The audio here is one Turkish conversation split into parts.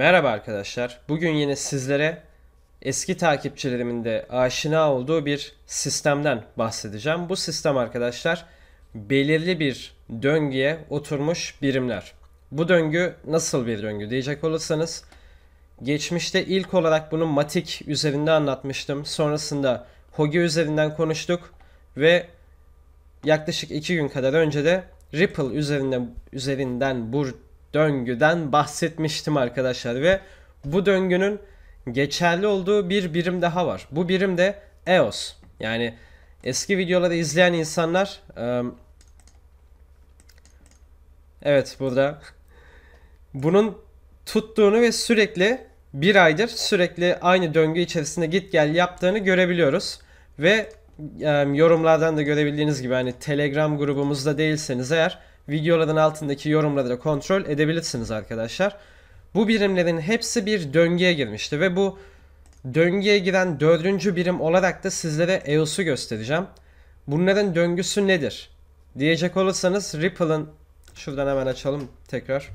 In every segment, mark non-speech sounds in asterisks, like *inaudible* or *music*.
Merhaba arkadaşlar. Bugün yine sizlere eski takipçilerimin de aşina olduğu bir sistemden bahsedeceğim. Bu sistem arkadaşlar belirli bir döngüye oturmuş birimler. Bu döngü nasıl bir döngü diyecek olursanız geçmişte ilk olarak bunu matik üzerinde anlatmıştım. Sonrasında Hoge üzerinden konuştuk ve yaklaşık 2 gün kadar önce de Ripple üzerinden üzerinden bu döngüden bahsetmiştim arkadaşlar ve bu döngünün geçerli olduğu bir birim daha var. Bu birim de EOS. Yani eski videoları izleyen insanlar Evet burada bunun tuttuğunu ve sürekli bir aydır sürekli aynı döngü içerisinde git gel yaptığını görebiliyoruz. Ve yorumlardan da görebildiğiniz gibi hani Telegram grubumuzda değilseniz eğer videoların altındaki yorumları da kontrol edebilirsiniz arkadaşlar. Bu birimlerin hepsi bir döngüye girmişti ve bu döngüye giren dördüncü birim olarak da sizlere EOS'u göstereceğim. Bunların döngüsü nedir? Diyecek olursanız Ripple'ın şuradan hemen açalım tekrar.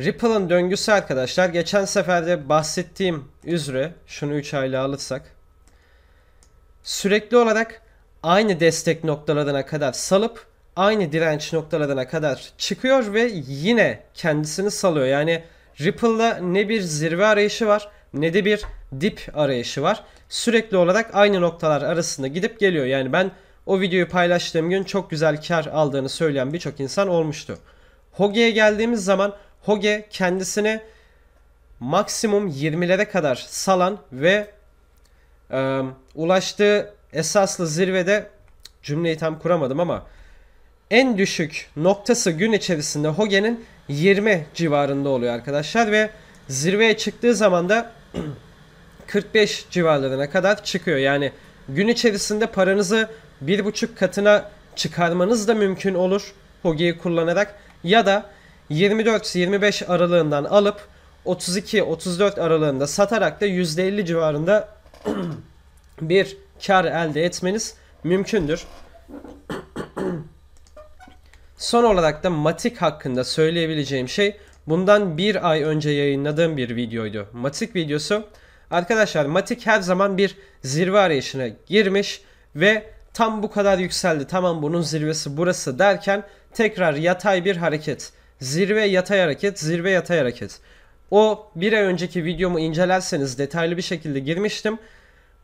Ripple'ın döngüsü arkadaşlar geçen seferde bahsettiğim üzere şunu 3 ayla alırsak sürekli olarak aynı destek noktalarına kadar salıp aynı direnç noktalarına kadar çıkıyor ve yine kendisini salıyor. Yani Ripple'da ne bir zirve arayışı var ne de bir dip arayışı var. Sürekli olarak aynı noktalar arasında gidip geliyor. Yani ben o videoyu paylaştığım gün çok güzel kar aldığını söyleyen birçok insan olmuştu. Hoge'ye geldiğimiz zaman Hoge kendisini maksimum 20'lere kadar salan ve e, ulaştığı esaslı zirvede cümleyi tam kuramadım ama en düşük noktası gün içerisinde Hoge'nin 20 civarında oluyor arkadaşlar ve zirveye çıktığı zaman da 45 *clears throat* civarlarına kadar çıkıyor. Yani gün içerisinde paranızı bir buçuk katına çıkarmanız da mümkün olur Hoge'yi kullanarak ya da 24-25 aralığından alıp 32-34 aralığında satarak da %50 civarında *clears throat* bir kar elde etmeniz mümkündür. *clears throat* Son olarak da Matik hakkında söyleyebileceğim şey bundan bir ay önce yayınladığım bir videoydu. Matik videosu. Arkadaşlar Matik her zaman bir zirve arayışına girmiş ve tam bu kadar yükseldi tamam bunun zirvesi burası derken tekrar yatay bir hareket. Zirve yatay hareket, zirve yatay hareket. O bir ay önceki videomu incelerseniz detaylı bir şekilde girmiştim.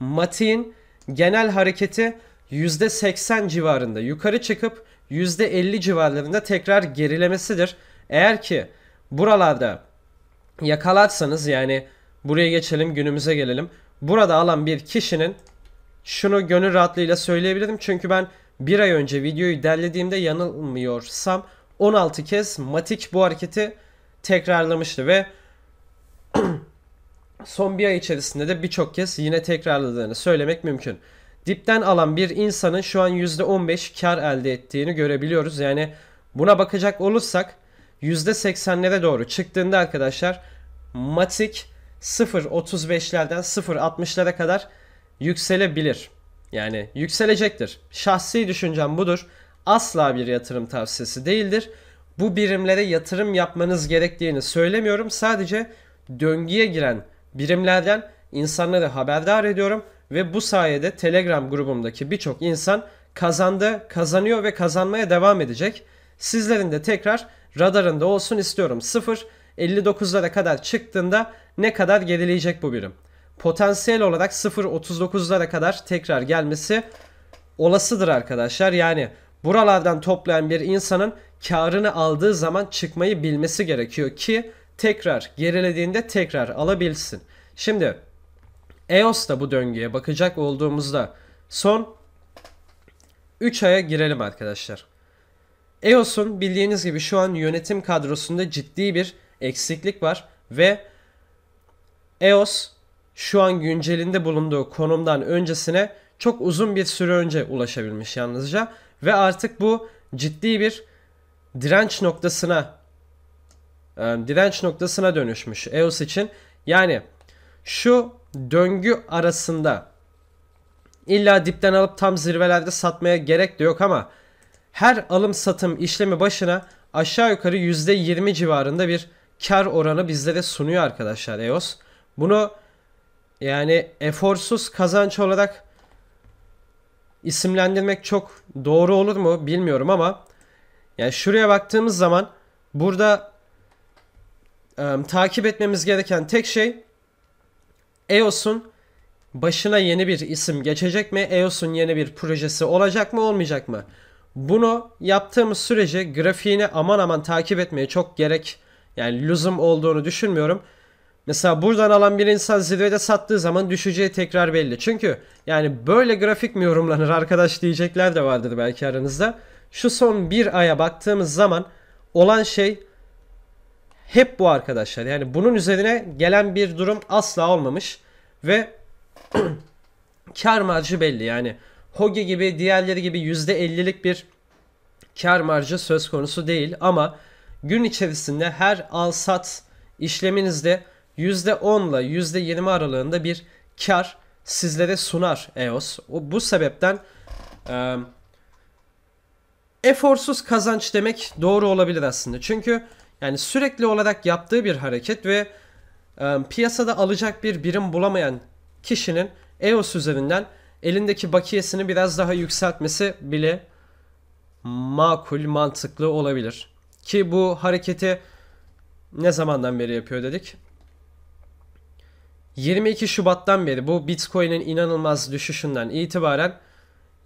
Mati'nin genel hareketi %80 civarında yukarı çıkıp %50 civarlarında tekrar gerilemesidir. Eğer ki buralarda yakalarsanız yani buraya geçelim günümüze gelelim. Burada alan bir kişinin şunu gönül rahatlığıyla söyleyebilirim. Çünkü ben bir ay önce videoyu derlediğimde yanılmıyorsam 16 kez Matik bu hareketi tekrarlamıştı ve *clears throat* son bir ay içerisinde de birçok kez yine tekrarladığını söylemek mümkün. Dipten alan bir insanın şu an %15 kar elde ettiğini görebiliyoruz. Yani buna bakacak olursak %80'lere doğru çıktığında arkadaşlar Matik 0.35'lerden 0.60'lara kadar yükselebilir. Yani yükselecektir. Şahsi düşüncem budur. Asla bir yatırım tavsiyesi değildir. Bu birimlere yatırım yapmanız gerektiğini söylemiyorum. Sadece döngüye giren birimlerden insanları haberdar ediyorum ve bu sayede Telegram grubumdaki birçok insan kazandı, kazanıyor ve kazanmaya devam edecek. Sizlerin de tekrar radarında olsun istiyorum. 0 59'lara kadar çıktığında ne kadar gerileyecek bu birim? Potansiyel olarak 0.39'lara kadar tekrar gelmesi olasıdır arkadaşlar. Yani buralardan toplayan bir insanın karını aldığı zaman çıkmayı bilmesi gerekiyor ki tekrar gerilediğinde tekrar alabilsin. Şimdi EOS'ta bu döngüye bakacak olduğumuzda son 3 aya girelim arkadaşlar. EOS'un bildiğiniz gibi şu an yönetim kadrosunda ciddi bir eksiklik var ve EOS şu an güncelinde bulunduğu konumdan öncesine çok uzun bir süre önce ulaşabilmiş yalnızca ve artık bu ciddi bir direnç noktasına e, direnç noktasına dönüşmüş EOS için. Yani şu döngü arasında illa dipten alıp tam zirvelerde satmaya gerek de yok ama her alım satım işlemi başına aşağı yukarı %20 civarında bir kar oranı bizlere sunuyor arkadaşlar EOS. Bunu yani eforsuz kazanç olarak isimlendirmek çok doğru olur mu bilmiyorum ama yani şuraya baktığımız zaman burada e, takip etmemiz gereken tek şey EOS'un başına yeni bir isim geçecek mi? EOS'un yeni bir projesi olacak mı olmayacak mı? Bunu yaptığımız sürece grafiğini aman aman takip etmeye çok gerek yani lüzum olduğunu düşünmüyorum. Mesela buradan alan bir insan zirvede sattığı zaman düşeceği tekrar belli. Çünkü yani böyle grafik mi yorumlanır arkadaş diyecekler de vardır belki aranızda. Şu son bir aya baktığımız zaman olan şey hep bu arkadaşlar. Yani bunun üzerine gelen bir durum asla olmamış. Ve *clears throat* kar marjı belli. Yani Hoge gibi diğerleri gibi %50'lik bir kar marjı söz konusu değil. Ama gün içerisinde her al-sat işleminizde %10 ile %20 aralığında bir kar sizlere sunar EOS. O, bu sebepten e, eforsuz kazanç demek doğru olabilir aslında. Çünkü yani sürekli olarak yaptığı bir hareket ve e, piyasada alacak bir birim bulamayan kişinin EOS üzerinden elindeki bakiyesini biraz daha yükseltmesi bile makul, mantıklı olabilir. Ki bu hareketi ne zamandan beri yapıyor dedik? 22 Şubat'tan beri bu Bitcoin'in inanılmaz düşüşünden itibaren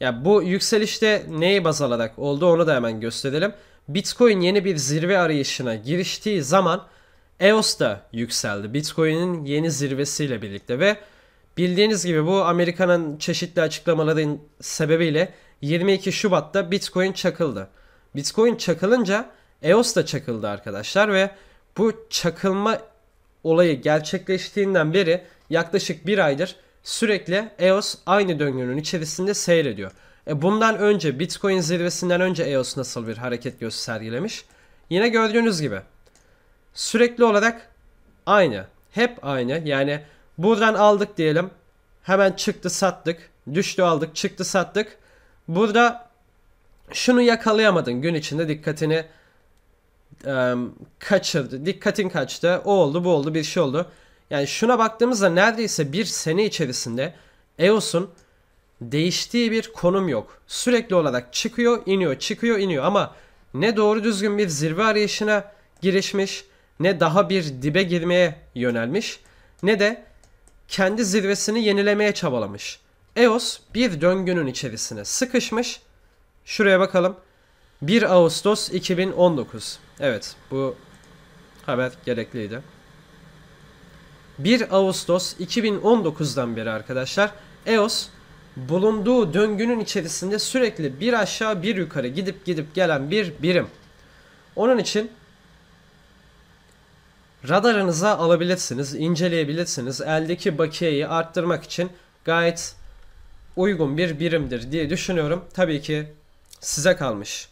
ya bu yükselişte neyi baz alarak oldu onu da hemen gösterelim. Bitcoin yeni bir zirve arayışına giriştiği zaman EOS da yükseldi. Bitcoin'in yeni zirvesiyle birlikte ve bildiğiniz gibi bu Amerika'nın çeşitli açıklamaların sebebiyle 22 Şubat'ta Bitcoin çakıldı. Bitcoin çakılınca EOS da çakıldı arkadaşlar ve bu çakılma olayı gerçekleştiğinden beri yaklaşık bir aydır sürekli EOS aynı döngünün içerisinde seyrediyor. E bundan önce Bitcoin zirvesinden önce EOS nasıl bir hareket göstergilemiş? Yine gördüğünüz gibi sürekli olarak aynı. Hep aynı. Yani buradan aldık diyelim. Hemen çıktı sattık. Düştü aldık çıktı sattık. Burada şunu yakalayamadın gün içinde dikkatini e, kaçırdı. Dikkatin kaçtı. O oldu bu oldu bir şey oldu. Yani şuna baktığımızda neredeyse bir sene içerisinde EOS'un değiştiği bir konum yok. Sürekli olarak çıkıyor, iniyor, çıkıyor, iniyor ama ne doğru düzgün bir zirve arayışına girişmiş, ne daha bir dibe girmeye yönelmiş, ne de kendi zirvesini yenilemeye çabalamış. EOS bir döngünün içerisine sıkışmış. Şuraya bakalım. 1 Ağustos 2019. Evet bu haber gerekliydi. 1 Ağustos 2019'dan beri arkadaşlar EOS bulunduğu döngünün içerisinde sürekli bir aşağı bir yukarı gidip gidip gelen bir birim. Onun için radarınıza alabilirsiniz, inceleyebilirsiniz. Eldeki bakiyeyi arttırmak için gayet uygun bir birimdir diye düşünüyorum. Tabii ki size kalmış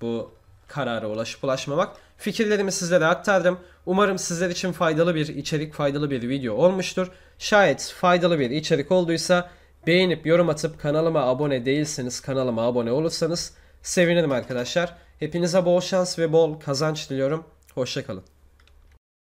bu karara ulaşıp ulaşmamak. Fikirlerimi sizlere aktardım. Umarım sizler için faydalı bir içerik, faydalı bir video olmuştur. Şayet faydalı bir içerik olduysa Beğenip yorum atıp kanalıma abone değilseniz kanalıma abone olursanız sevinirim arkadaşlar. Hepinize bol şans ve bol kazanç diliyorum. Hoşçakalın.